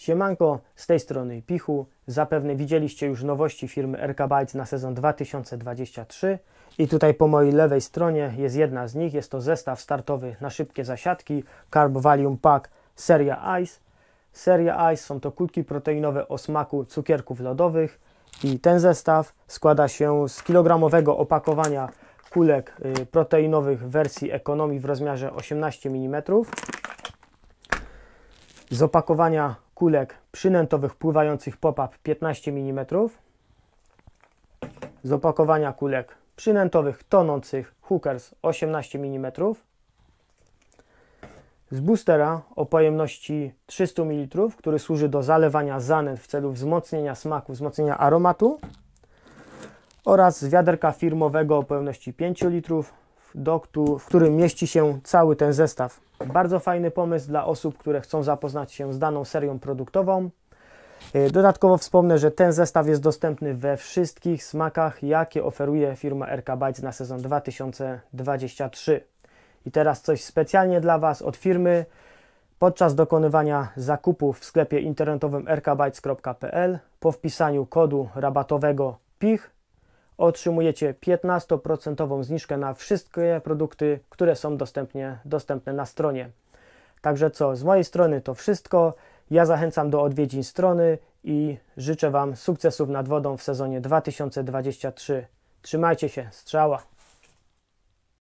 Siemanko, z tej strony Pichu. Zapewne widzieliście już nowości firmy Erkabites na sezon 2023 i tutaj po mojej lewej stronie jest jedna z nich. Jest to zestaw startowy na szybkie zasiadki Carb Valium Pack Seria Ice. Seria Ice są to kulki proteinowe o smaku cukierków lodowych i ten zestaw składa się z kilogramowego opakowania kulek y, proteinowych w wersji ekonomii w rozmiarze 18 mm z opakowania kulek przynętowych pływających pop-up 15 mm, z opakowania kulek przynętowych tonących hookers 18 mm, z boostera o pojemności 300 ml, który służy do zalewania zanęt w celu wzmocnienia smaku, wzmocnienia aromatu oraz z wiaderka firmowego o pojemności 5 litrów do, w którym mieści się cały ten zestaw. Bardzo fajny pomysł dla osób, które chcą zapoznać się z daną serią produktową. Y, dodatkowo wspomnę, że ten zestaw jest dostępny we wszystkich smakach, jakie oferuje firma RK Bytes na sezon 2023. I teraz coś specjalnie dla Was od firmy. Podczas dokonywania zakupu w sklepie internetowym rkbytes.pl po wpisaniu kodu rabatowego PICH otrzymujecie 15% zniżkę na wszystkie produkty, które są dostępnie, dostępne na stronie. Także co, z mojej strony to wszystko. Ja zachęcam do odwiedzin strony i życzę Wam sukcesów nad wodą w sezonie 2023. Trzymajcie się, strzała!